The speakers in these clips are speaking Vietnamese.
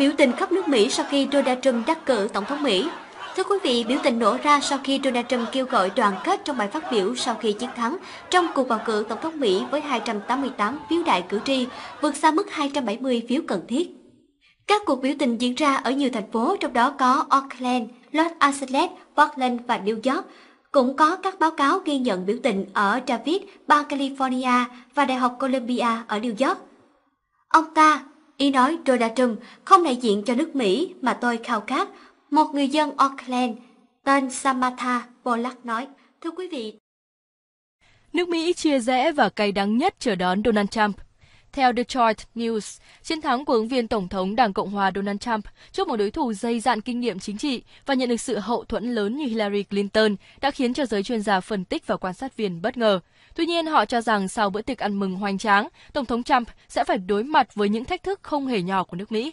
Biểu tình khắp nước Mỹ sau khi Donald Trump đắc cử Tổng thống Mỹ Thưa quý vị, biểu tình nổ ra sau khi Donald Trump kêu gọi đoàn kết trong bài phát biểu sau khi chiến thắng trong cuộc bầu cử Tổng thống Mỹ với 288 phiếu đại cử tri, vượt xa mức 270 phiếu cần thiết. Các cuộc biểu tình diễn ra ở nhiều thành phố, trong đó có Auckland, Los Angeles, Portland và New York. Cũng có các báo cáo ghi nhận biểu tình ở Travis, bang California và Đại học Columbia ở New York. Ông ta, Ý nói Donald không đại diện cho nước Mỹ mà tôi khao khát, một người dân Auckland tên Samantha Pollack nói. Thưa quý vị, nước Mỹ chia rẽ và cay đắng nhất chờ đón Donald Trump. Theo Detroit News, chiến thắng của ứng viên Tổng thống Đảng Cộng hòa Donald Trump trước một đối thủ dày dạn kinh nghiệm chính trị và nhận được sự hậu thuẫn lớn như Hillary Clinton đã khiến cho giới chuyên gia phân tích và quan sát viên bất ngờ. Tuy nhiên, họ cho rằng sau bữa tiệc ăn mừng hoành tráng, Tổng thống Trump sẽ phải đối mặt với những thách thức không hề nhỏ của nước Mỹ.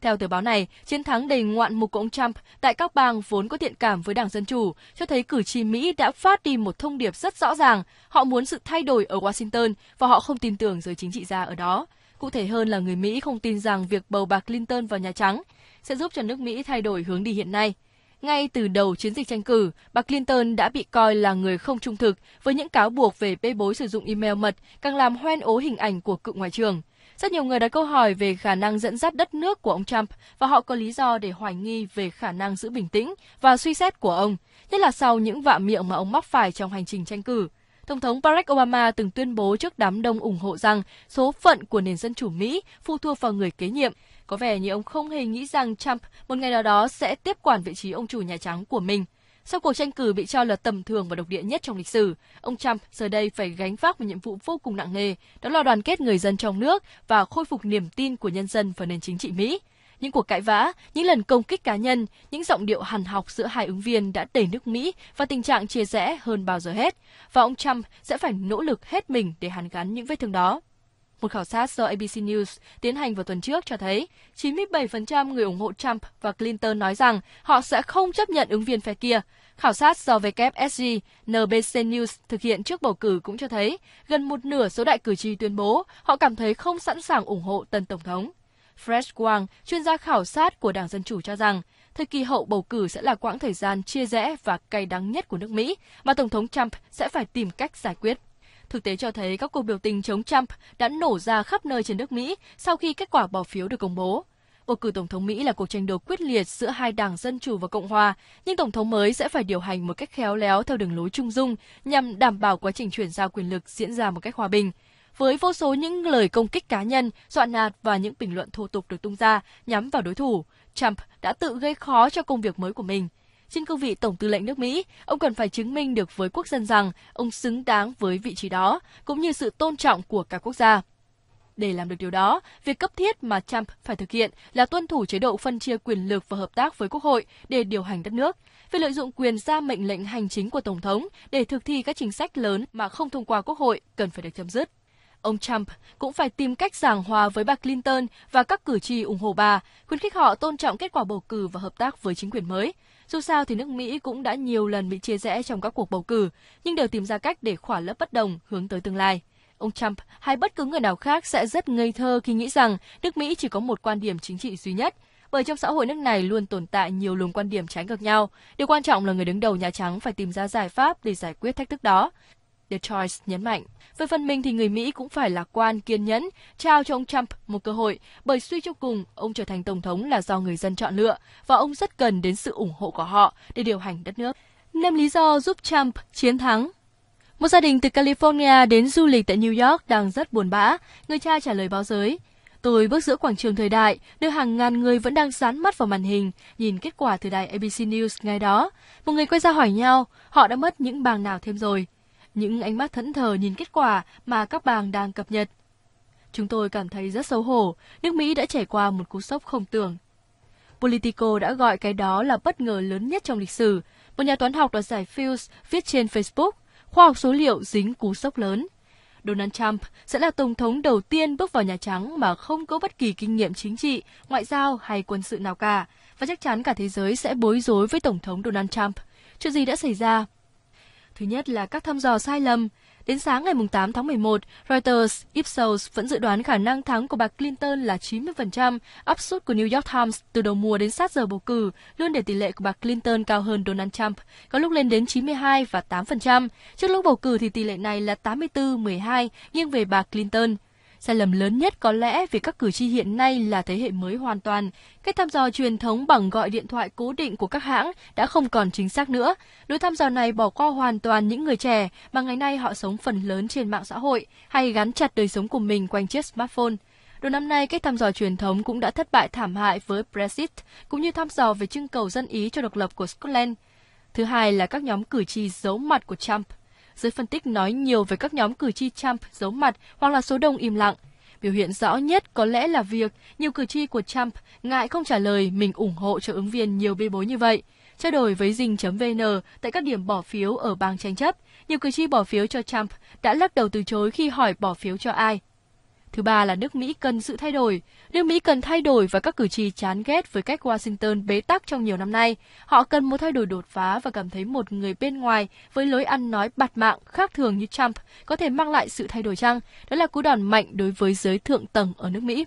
Theo tờ báo này, chiến thắng đầy ngoạn mục của ông Trump tại các bang vốn có thiện cảm với Đảng Dân Chủ cho thấy cử tri Mỹ đã phát đi một thông điệp rất rõ ràng. Họ muốn sự thay đổi ở Washington và họ không tin tưởng giới chính trị gia ở đó. Cụ thể hơn là người Mỹ không tin rằng việc bầu bà Clinton vào Nhà Trắng sẽ giúp cho nước Mỹ thay đổi hướng đi hiện nay. Ngay từ đầu chiến dịch tranh cử, bà Clinton đã bị coi là người không trung thực với những cáo buộc về bê bối sử dụng email mật, càng làm hoen ố hình ảnh của cựu ngoại trưởng. Rất nhiều người đặt câu hỏi về khả năng dẫn dắt đất nước của ông Trump và họ có lý do để hoài nghi về khả năng giữ bình tĩnh và suy xét của ông, nhất là sau những vạ miệng mà ông mắc phải trong hành trình tranh cử. Tổng thống Barack Obama từng tuyên bố trước đám đông ủng hộ rằng số phận của nền dân chủ Mỹ phụ thuộc vào người kế nhiệm. Có vẻ như ông không hề nghĩ rằng Trump một ngày nào đó sẽ tiếp quản vị trí ông chủ Nhà Trắng của mình. Sau cuộc tranh cử bị cho là tầm thường và độc địa nhất trong lịch sử, ông Trump giờ đây phải gánh vác một nhiệm vụ vô cùng nặng nề, đó là đoàn kết người dân trong nước và khôi phục niềm tin của nhân dân vào nền chính trị Mỹ. Những cuộc cãi vã, những lần công kích cá nhân, những giọng điệu hằn học giữa hai ứng viên đã đẩy nước Mỹ vào tình trạng chia rẽ hơn bao giờ hết, và ông Trump sẽ phải nỗ lực hết mình để hàn gắn những vết thương đó. Một khảo sát do ABC News tiến hành vào tuần trước cho thấy 97% người ủng hộ Trump và Clinton nói rằng họ sẽ không chấp nhận ứng viên phe kia. Khảo sát do WSG, NBC News thực hiện trước bầu cử cũng cho thấy gần một nửa số đại cử tri tuyên bố họ cảm thấy không sẵn sàng ủng hộ tân tổng thống. Fred Wang, chuyên gia khảo sát của Đảng Dân Chủ cho rằng, thời kỳ hậu bầu cử sẽ là quãng thời gian chia rẽ và cay đắng nhất của nước Mỹ mà Tổng thống Trump sẽ phải tìm cách giải quyết. Thực tế cho thấy các cuộc biểu tình chống Trump đã nổ ra khắp nơi trên nước Mỹ sau khi kết quả bỏ phiếu được công bố. Bầu cử Tổng thống Mỹ là cuộc tranh đấu quyết liệt giữa hai đảng Dân Chủ và Cộng Hòa, nhưng Tổng thống mới sẽ phải điều hành một cách khéo léo theo đường lối trung dung nhằm đảm bảo quá trình chuyển giao quyền lực diễn ra một cách hòa bình với vô số những lời công kích cá nhân, dọa nạt và những bình luận thô tục được tung ra nhắm vào đối thủ, Trump đã tự gây khó cho công việc mới của mình. Trên cương vị Tổng tư lệnh nước Mỹ, ông cần phải chứng minh được với quốc dân rằng ông xứng đáng với vị trí đó, cũng như sự tôn trọng của cả quốc gia. Để làm được điều đó, việc cấp thiết mà Trump phải thực hiện là tuân thủ chế độ phân chia quyền lực và hợp tác với Quốc hội để điều hành đất nước. Việc lợi dụng quyền ra mệnh lệnh hành chính của Tổng thống để thực thi các chính sách lớn mà không thông qua Quốc hội cần phải được chấm dứt. Ông Trump cũng phải tìm cách giảng hòa với bà Clinton và các cử tri ủng hộ bà, khuyến khích họ tôn trọng kết quả bầu cử và hợp tác với chính quyền mới. Dù sao thì nước Mỹ cũng đã nhiều lần bị chia rẽ trong các cuộc bầu cử, nhưng đều tìm ra cách để khỏa lớp bất đồng hướng tới tương lai. Ông Trump hay bất cứ người nào khác sẽ rất ngây thơ khi nghĩ rằng nước Mỹ chỉ có một quan điểm chính trị duy nhất, bởi trong xã hội nước này luôn tồn tại nhiều luồng quan điểm trái ngược nhau. Điều quan trọng là người đứng đầu Nhà Trắng phải tìm ra giải pháp để giải quyết thách thức đó. The Choice nhấn mạnh. Về phần mình thì người Mỹ cũng phải lạc quan, kiên nhẫn, trao cho ông Trump một cơ hội, bởi suy cho cùng, ông trở thành Tổng thống là do người dân chọn lựa, và ông rất cần đến sự ủng hộ của họ để điều hành đất nước. Năm lý do giúp Trump chiến thắng một gia đình từ California đến du lịch tại New York đang rất buồn bã, người cha trả lời báo giới. Tôi bước giữa quảng trường thời đại, nơi hàng ngàn người vẫn đang dán mắt vào màn hình, nhìn kết quả từ đài ABC News ngay đó. Một người quay ra hỏi nhau, họ đã mất những bang nào thêm rồi những ánh mắt thẫn thờ nhìn kết quả mà các bang đang cập nhật. Chúng tôi cảm thấy rất xấu hổ, nước Mỹ đã trải qua một cú sốc không tưởng. Politico đã gọi cái đó là bất ngờ lớn nhất trong lịch sử. Một nhà toán học đoạt giải Fields viết trên Facebook, khoa học số liệu dính cú sốc lớn. Donald Trump sẽ là tổng thống đầu tiên bước vào Nhà Trắng mà không có bất kỳ kinh nghiệm chính trị, ngoại giao hay quân sự nào cả, và chắc chắn cả thế giới sẽ bối rối với tổng thống Donald Trump. Chuyện gì đã xảy ra? Thứ nhất là các thăm dò sai lầm. Đến sáng ngày 8 tháng 11, Reuters, Ipsos vẫn dự đoán khả năng thắng của bà Clinton là 90%, áp suất của New York Times từ đầu mùa đến sát giờ bầu cử, luôn để tỷ lệ của bà Clinton cao hơn Donald Trump, có lúc lên đến 92 và 8%. Trước lúc bầu cử thì tỷ lệ này là 84-12, nghiêng về bà Clinton. Sai lầm lớn nhất có lẽ vì các cử tri hiện nay là thế hệ mới hoàn toàn. Cách thăm dò truyền thống bằng gọi điện thoại cố định của các hãng đã không còn chính xác nữa. Lối thăm dò này bỏ qua hoàn toàn những người trẻ mà ngày nay họ sống phần lớn trên mạng xã hội hay gắn chặt đời sống của mình quanh chiếc smartphone. Đầu năm nay, cách thăm dò truyền thống cũng đã thất bại thảm hại với Brexit, cũng như thăm dò về trưng cầu dân Ý cho độc lập của Scotland. Thứ hai là các nhóm cử tri giấu mặt của Trump dưới phân tích nói nhiều về các nhóm cử tri Trump giấu mặt hoặc là số đông im lặng. Biểu hiện rõ nhất có lẽ là việc nhiều cử tri của Trump ngại không trả lời mình ủng hộ cho ứng viên nhiều bê bối như vậy. Trao đổi với Dinh.vn tại các điểm bỏ phiếu ở bang tranh chấp, nhiều cử tri bỏ phiếu cho Trump đã lắc đầu từ chối khi hỏi bỏ phiếu cho ai. Thứ ba là nước Mỹ cần sự thay đổi. Nước Mỹ cần thay đổi và các cử tri chán ghét với cách Washington bế tắc trong nhiều năm nay. Họ cần một thay đổi đột phá và cảm thấy một người bên ngoài với lối ăn nói bạt mạng khác thường như Trump có thể mang lại sự thay đổi chăng? Đó là cú đòn mạnh đối với giới thượng tầng ở nước Mỹ.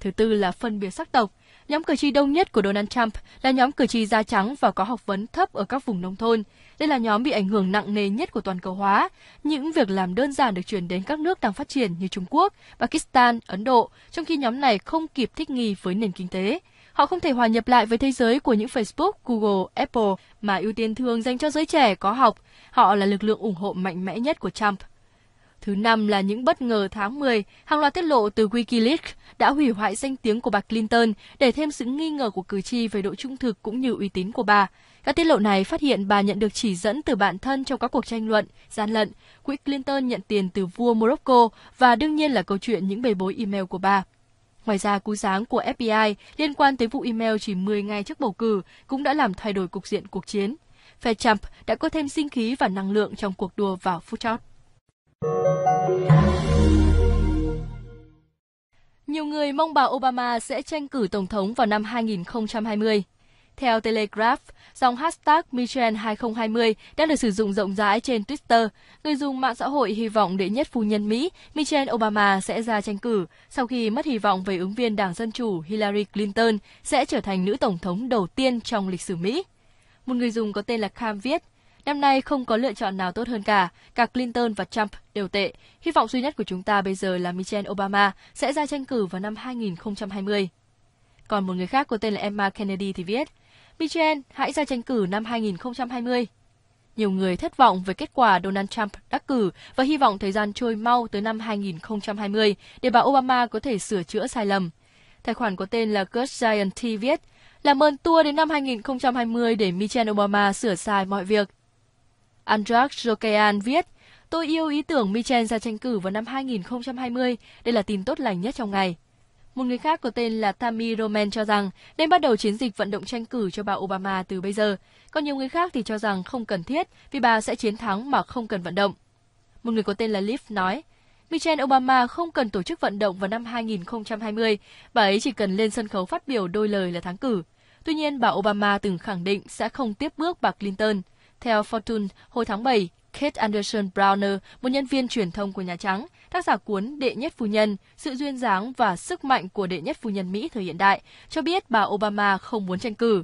Thứ tư là phân biệt sắc tộc. Nhóm cử tri đông nhất của Donald Trump là nhóm cử tri da trắng và có học vấn thấp ở các vùng nông thôn. Đây là nhóm bị ảnh hưởng nặng nề nhất của toàn cầu hóa. Những việc làm đơn giản được chuyển đến các nước đang phát triển như Trung Quốc, Pakistan, Ấn Độ, trong khi nhóm này không kịp thích nghi với nền kinh tế. Họ không thể hòa nhập lại với thế giới của những Facebook, Google, Apple mà ưu tiên thường dành cho giới trẻ có học. Họ là lực lượng ủng hộ mạnh mẽ nhất của Trump. Thứ năm là những bất ngờ tháng 10, hàng loạt tiết lộ từ Wikileaks đã hủy hoại danh tiếng của bà Clinton để thêm sự nghi ngờ của cử tri về độ trung thực cũng như uy tín của bà. Các tiết lộ này phát hiện bà nhận được chỉ dẫn từ bạn thân trong các cuộc tranh luận, gian lận, quỹ Clinton nhận tiền từ vua Morocco và đương nhiên là câu chuyện những bề bối email của bà. Ngoài ra, cú sáng của FBI liên quan tới vụ email chỉ 10 ngày trước bầu cử cũng đã làm thay đổi cục diện cuộc chiến. Phe Trump đã có thêm sinh khí và năng lượng trong cuộc đua vào phút chót. Nhiều người mong bà Obama sẽ tranh cử tổng thống vào năm 2020. Theo Telegraph, dòng hashtag michelle 2020 đã được sử dụng rộng rãi trên Twitter. Người dùng mạng xã hội hy vọng đệ nhất phu nhân Mỹ Michelle Obama sẽ ra tranh cử sau khi mất hy vọng về ứng viên Đảng Dân Chủ Hillary Clinton sẽ trở thành nữ tổng thống đầu tiên trong lịch sử Mỹ. Một người dùng có tên là Cam viết, Năm nay không có lựa chọn nào tốt hơn cả, cả Clinton và Trump đều tệ. Hy vọng duy nhất của chúng ta bây giờ là Michelle Obama sẽ ra tranh cử vào năm 2020. Còn một người khác có tên là Emma Kennedy thì viết, Michelle hãy ra tranh cử năm 2020. Nhiều người thất vọng với kết quả Donald Trump đắc cử và hy vọng thời gian trôi mau tới năm 2020 để bà Obama có thể sửa chữa sai lầm. Tài khoản có tên là Kurt Giant viết, làm ơn tua đến năm 2020 để Michelle Obama sửa sai mọi việc. Andras Rokean viết, Tôi yêu ý tưởng Michel ra tranh cử vào năm 2020, đây là tin tốt lành nhất trong ngày. Một người khác có tên là Tammy Roman cho rằng nên bắt đầu chiến dịch vận động tranh cử cho bà Obama từ bây giờ. Còn nhiều người khác thì cho rằng không cần thiết vì bà sẽ chiến thắng mà không cần vận động. Một người có tên là Liv nói, Michelle Obama không cần tổ chức vận động vào năm 2020, bà ấy chỉ cần lên sân khấu phát biểu đôi lời là thắng cử. Tuy nhiên, bà Obama từng khẳng định sẽ không tiếp bước bà Clinton. Theo Fortune, hồi tháng 7, Kate Anderson Browner, một nhân viên truyền thông của Nhà Trắng, tác giả cuốn Đệ nhất phu nhân, sự duyên dáng và sức mạnh của đệ nhất phu nhân Mỹ thời hiện đại, cho biết bà Obama không muốn tranh cử.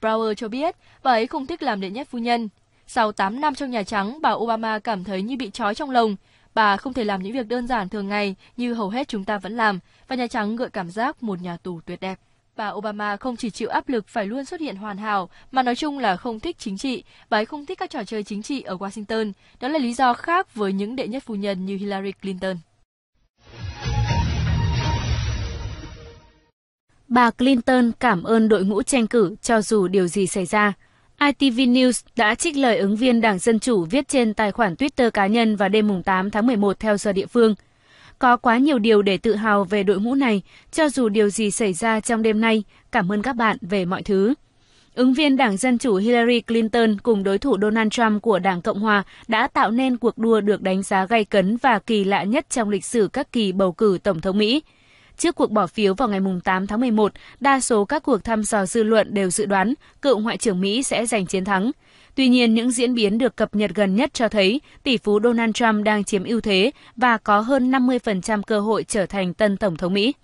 Brower cho biết bà ấy không thích làm đệ nhất phu nhân. Sau 8 năm trong Nhà Trắng, bà Obama cảm thấy như bị trói trong lồng. Bà không thể làm những việc đơn giản thường ngày như hầu hết chúng ta vẫn làm, và Nhà Trắng gợi cảm giác một nhà tù tuyệt đẹp. Bà Obama không chỉ chịu áp lực phải luôn xuất hiện hoàn hảo, mà nói chung là không thích chính trị, bà ấy không thích các trò chơi chính trị ở Washington. Đó là lý do khác với những đệ nhất phu nhân như Hillary Clinton. Bà Clinton cảm ơn đội ngũ tranh cử cho dù điều gì xảy ra. ITV News đã trích lời ứng viên Đảng Dân Chủ viết trên tài khoản Twitter cá nhân vào đêm 8 tháng 11 theo giờ địa phương – có quá nhiều điều để tự hào về đội ngũ này, cho dù điều gì xảy ra trong đêm nay, cảm ơn các bạn về mọi thứ. Ứng viên Đảng Dân Chủ Hillary Clinton cùng đối thủ Donald Trump của Đảng Cộng Hòa đã tạo nên cuộc đua được đánh giá gay cấn và kỳ lạ nhất trong lịch sử các kỳ bầu cử Tổng thống Mỹ. Trước cuộc bỏ phiếu vào ngày 8 tháng 11, đa số các cuộc thăm dò dư luận đều dự đoán cựu Ngoại trưởng Mỹ sẽ giành chiến thắng – Tuy nhiên, những diễn biến được cập nhật gần nhất cho thấy tỷ phú Donald Trump đang chiếm ưu thế và có hơn 50% cơ hội trở thành tân Tổng thống Mỹ.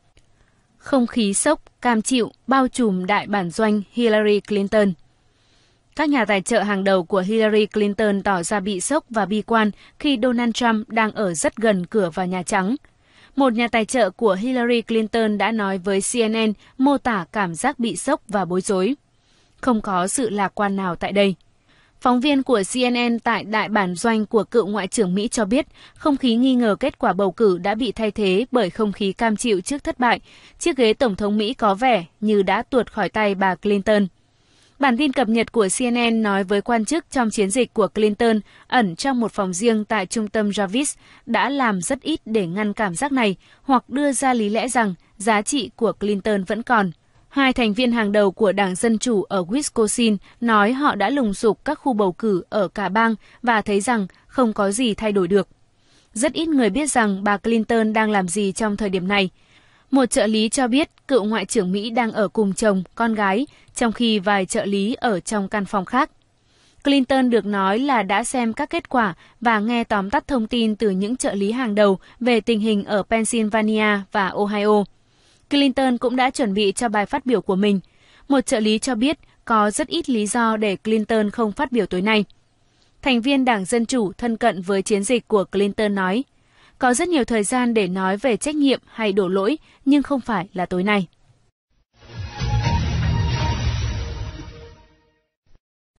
Không khí sốc, cam chịu, bao trùm đại bản doanh Hillary Clinton – các nhà tài trợ hàng đầu của Hillary Clinton tỏ ra bị sốc và bi quan khi Donald Trump đang ở rất gần cửa vào Nhà Trắng. Một nhà tài trợ của Hillary Clinton đã nói với CNN mô tả cảm giác bị sốc và bối rối. Không có sự lạc quan nào tại đây. Phóng viên của CNN tại đại bản doanh của cựu Ngoại trưởng Mỹ cho biết, không khí nghi ngờ kết quả bầu cử đã bị thay thế bởi không khí cam chịu trước thất bại. Chiếc ghế Tổng thống Mỹ có vẻ như đã tuột khỏi tay bà Clinton. Bản tin cập nhật của CNN nói với quan chức trong chiến dịch của Clinton ẩn trong một phòng riêng tại trung tâm Jarvis đã làm rất ít để ngăn cảm giác này hoặc đưa ra lý lẽ rằng giá trị của Clinton vẫn còn – Hai thành viên hàng đầu của Đảng Dân Chủ ở Wisconsin nói họ đã lùng sục các khu bầu cử ở cả bang và thấy rằng không có gì thay đổi được. Rất ít người biết rằng bà Clinton đang làm gì trong thời điểm này. Một trợ lý cho biết cựu ngoại trưởng Mỹ đang ở cùng chồng, con gái, trong khi vài trợ lý ở trong căn phòng khác. Clinton được nói là đã xem các kết quả và nghe tóm tắt thông tin từ những trợ lý hàng đầu về tình hình ở Pennsylvania và Ohio. Clinton cũng đã chuẩn bị cho bài phát biểu của mình. Một trợ lý cho biết có rất ít lý do để Clinton không phát biểu tối nay. Thành viên Đảng Dân Chủ thân cận với chiến dịch của Clinton nói, có rất nhiều thời gian để nói về trách nhiệm hay đổ lỗi, nhưng không phải là tối nay.